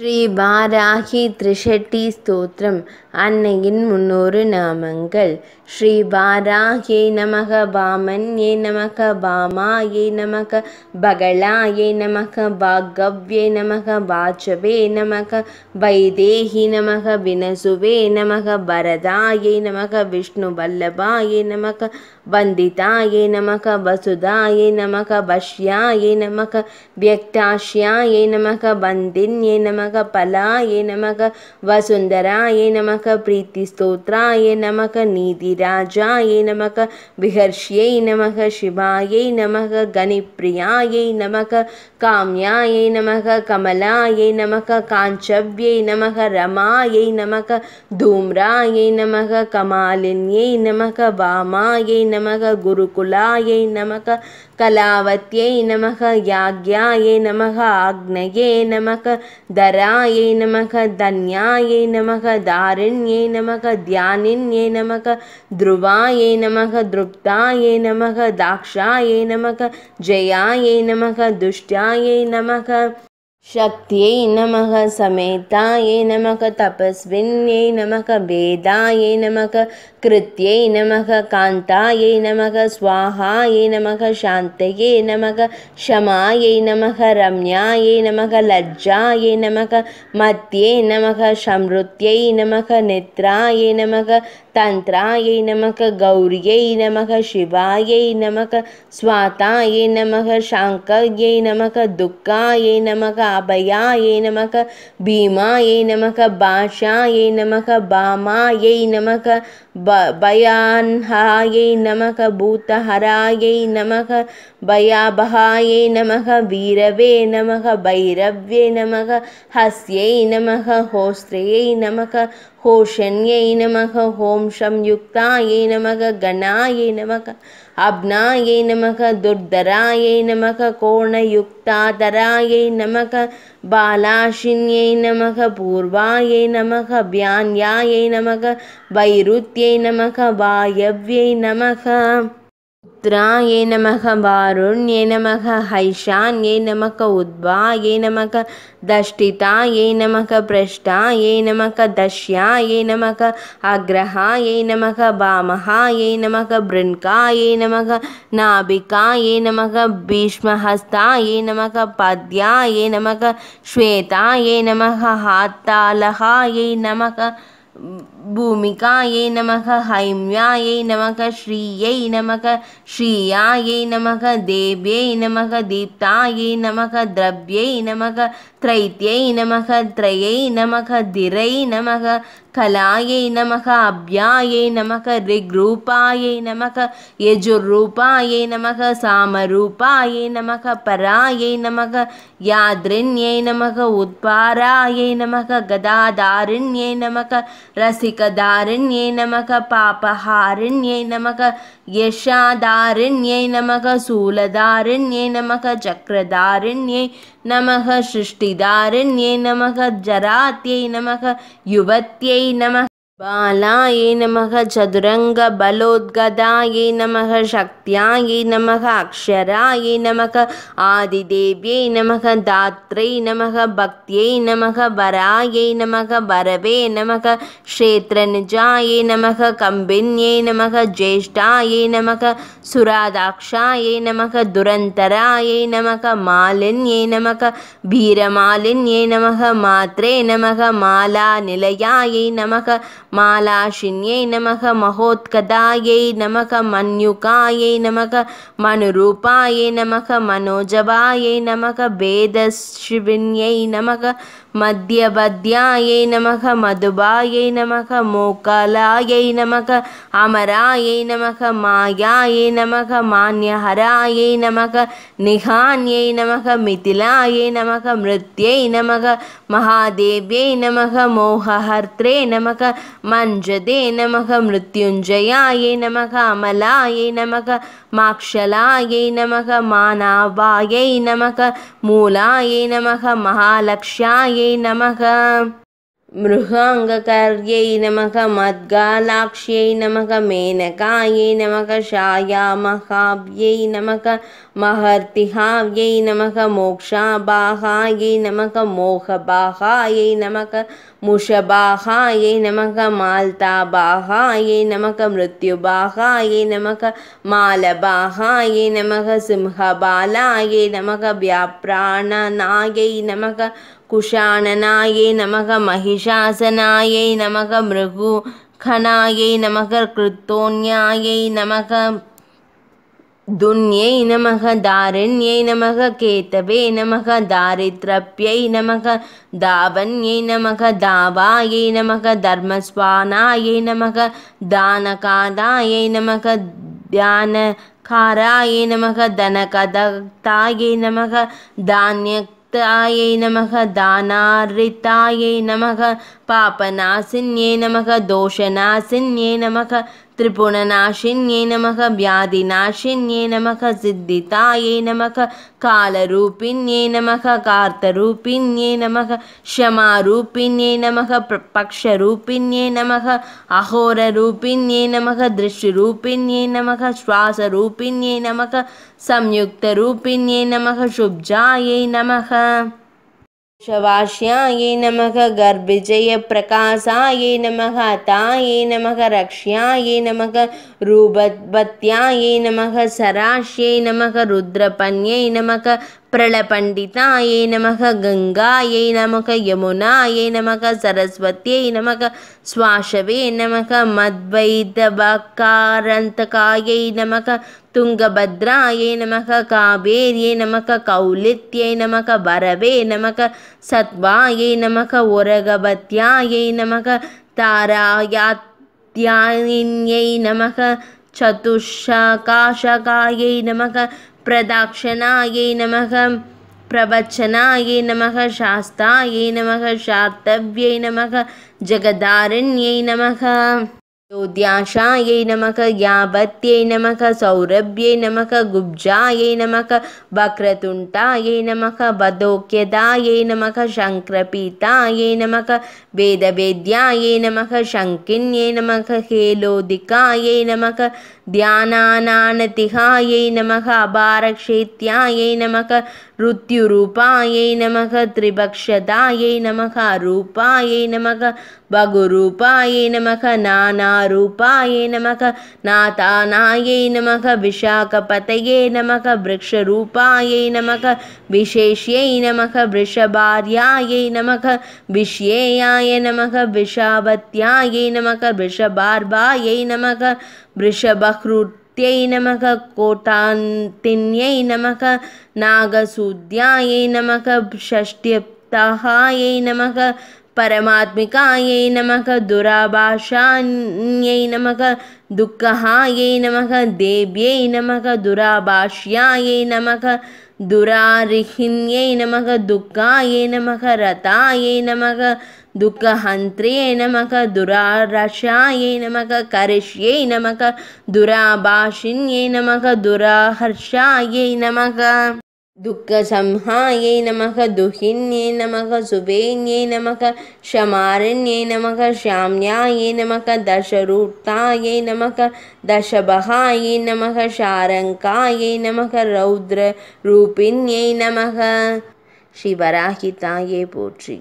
ശ്രീ ബാരാഹി ത്രിഷട്ടി സ്തോത്രം അന്നയിൻ മുന്നൂറ് നാമങ്ങൾ ശ്രീ ബാരാഹ്യേ നമക വാമന്യേ നമക വാമായേ നമക ബഗളായേ നമക ഭാഗവ്യേ നമക വാചവേ നമക വൈദേഹി നമക വിനസുവേ നമക ഭരതായേ നമക വിഷ്ണുവല്ലഭായേ നമക वन्दिता नमः नमक नमः यै नमः वश्याय नमः व्यक्ताश्याय नमः वन्दिन्यै नमः पला नमः नमक नमः ये नमः प्रीतिस्तोत्रा ये विहर्ष्यै नमक शिवायै नमः गनिप्रिया नमः नमक नमः यै नमः काञ्चव्यै नमः रमायै नमः नमक धूम्रा यै नमः कमालिन्यै नमक वामा यै नमः गुरुकुलायै नमः कलावत्यै नमः याज्ञायै नमः आग्नये नमः धरायै नमः धन्यायै नमः दारिण्यै नमः ध्यानिन्यै नमः ध्रुवायै नमः दृप्तायै नमः दाक्षायै नमः जयायै नमः दुष्ट्यायै नमः शक्त्यै नमः समेतायै नमः तपस्विन्यै नमः वेदायै नमः कृत्यै नमः कान्तायै नमः स्वाहायै नमः शान्तये नमः क्षमायै नमः रम्यायै नमः लज्जायै नमः मत्यै नमः शमृत्यै नमः नेत्रायै नमः तन्त्रायै नमः गौर्यै नमः शिवायै नमः स्वातायै नमः शाङ्कर्यै नमः दुःखायै नमः अभयायै नमः भीमायै नमः भाषायै नमः भामायै नमः ब भयान्हायै नमक भूतहरायै नमः भयाबहायै नमः वीरवे नमः भैरवे नमः हस्यै नमः होस्त्र्यै नमः होषण्यै नमः होंशं युक्ताय नमः गणायै नमः अग्नाय नमः दुर्धरायै नमः कोणयुक्तादरायै नमः बालाशिन्यै नमः पूर्वायै नमः व्यान्यायै नमः वैरुत्यै नमः वायव्यै नमः पुत्रा ये नमः वारुण्ये नमः हैशान् ये नमक उद्भा ये नमक दष्टिता ये नमक पृष्टा ये नमक दश्या ये नमक अग्रहा यै नमः वामः यै नमक बृन्का ये नमः नाभिका ये नमक भीष्महस्ता ये नमक पद्या ये नमक श्वेता ये नमः हात्तालहा यै नमः भूमिकायै नमः हैम्याय नमः श्रियै नमः श्रियायै नमः देव्यै नमः दीप्तायै नमः द्रव्यै नमः त्रैत्यै नमः त्रयै नमः धीरै नमः कलायै नमः अव्याय नमः ऋग्रूपायै नमः यजुरूपायै नमः सामरूपायै नमः परायै नमः याद्रिन्यै नमः उत्पाराय नमः गदाधारिण्यै नमः रसिक एकदारण्यै नमक पापहारिण्यै नमक यशादारण्यै नमक शूलदारण्यै नमक चक्रदारण्यै नमक सृष्टिदारण्यै नमक जरात्यै नमक युवत्यै नमक बालाय नमः चतुरङ्गबलोद्गदायै नमः शक्त्यायै नमः अक्षरायै नमः आदिदेव्यै नमः दात्रै नमः भक्त्यै नमः वरायै नमः वरवे नमः क्षेत्रनिजायै नमः कम्बिन्यै नमः ज्येष्ठायै नमः सुरादाक्षायै नमः दुरन्तरायै नमः मालिन्यै नमः भीरमालिन्यै नमः मात्रे नमः मालानिलयायै नमः मालाशिन्यै नमः महोत्कदायै नमः मन्युकायै नमः मनुरूपायै नमः मनोजवायै नमः भेदशिविन्यै नमः मध्यवद्याय नमः मधुभायै नमः मोकालायै नमः अमरायै नमः मायायै नमः मान्यहरायै नमः निहान्यै नमः मिथिलायै नमः मृत्यै नमः महादेव्यै नमः मोहर्त्रै नमः मञ्जदे नमः मृत्युञ्जयाय नमः अमलाय नमः माक्षलायै नमः मानाभायै नमः मूलाये नमः महालक्ष्याय नमः मृगाङ्गकर्यै नमः मद्गालाक्ष्यै नमः मेनकायै नमः शायामहाै नमः महर्तिहाव्यै नमः मोक्षाभायै नमः मोहभाः नमः नमक नमः यै नमः माल्ताभाः नमः नमक नमः सिंहबालायै नमः मालभा ये व्याप्राणनायै नमक कुशाननायै नमः महिषासनायै नमः मृगुखनायै नमः कृतोन्यायै नमः दुन्यै नमः दारिण्यै नमः केतवे नमः दारिद्रप्यै नमः दावन्यै नमः दावायै नमः धर्मस्वानायै नमः दानकादायै नमः ध्यानकारायै नमः धनकदत्तायै नमः धान्य यै नमः दानारिताय नमः पापनासिन्यै नमः दोष नमः त्रिपुणनाशिन्ये नमः व्याधिनाशिन्ये नमः सिद्धितायै नमः कालरूपिण्ये नमः कार्तरूपिन्ये नमः क्षमारूपिण्ये नमः प्र पक्षरूपिण्ये नमः अहोररूपिण्ये नमः दृश्यरूपिण्ये नमः श्वासरूपिण्ये नमः संयुक्तरूपिण्ये नमः शुभ्रायै नमः शवाश्यायै नमः गर्भिजयप्रकाशायै नमः तायै नमः रक्ष्यायै नमः ये नमः सराश्यै नमः रुद्रपण्यै नमः प्रलपण्डिता यै नमः गङ्गायै नमः यमुनायै नमः सरस्वत्यै नमः स्वाशवे नमः मद्वैधकारन्तकायै नमक तुङ्गभद्रा य नमक कावेर्यै नमः कौलित्यै नमः वरवे नमः सत्त्वा नमः नमक नमः तारायाै नमः चतुष्काशकायै नमः प्रदाक्षिणायै नमः प्रवचनायै नमः शास्त्रायै नमः शार्तव्यै नमः जगदारण्यै नमः योद्याशायै नमः यावत्यै नमः सौरभ्यै नमः गुब्जायै नमः वक्रतुण्टायै नमः वदोक्यदायै नमः शङ्क्रपीतायै नमः वेदवेद्यायै नमः शङ्किन्यै नमः हेलोदिकायै नमः ध्यानानानतिहायै नमः अपारक्षेत्यायै नमः ऋत्युरूपायै नमः त्रिभक्षतायै नमः रूपायै नमः बगुरूपायै नमः नानारूपायै नमः नातानायै नमः विशाखपतये नमः वृक्षरूपायै नमः विशेष्यै नमः वृषभार्यायै नमः विश्येयाय नमः विषावत्यायै नमः वृषभार्भायै नमः वृषभह्रुत्यै नमः कोटान्तिन्यै नमः नागसूद्यायै नमः षष्ट्यप्ताहायै नमः परमात्मिकायै नमः दुराभाषान्यै नमः दुःखहायै नमः देव्यै नमः दुराभाष्यायै नमः दुरारिहिन्यै नमः दुःखायै नमः रतायै नमः दुःखहन्त्रे नमः दुरार्षाय नमः करिष्यै नमः दुराभाषिण्यै नमः दुराहर्षायै नमः दुःखसंहायै नमः दुहिन्यै नमः शुभेऽन्यै नमः क्षमारिण्यै नमः श्याम्यायै नमः दशरूक्तायै नमः दशबहायै नमः शारङ्कायै नमः रौद्ररूपिण्यै नमः श्रीवराहितायै पूजि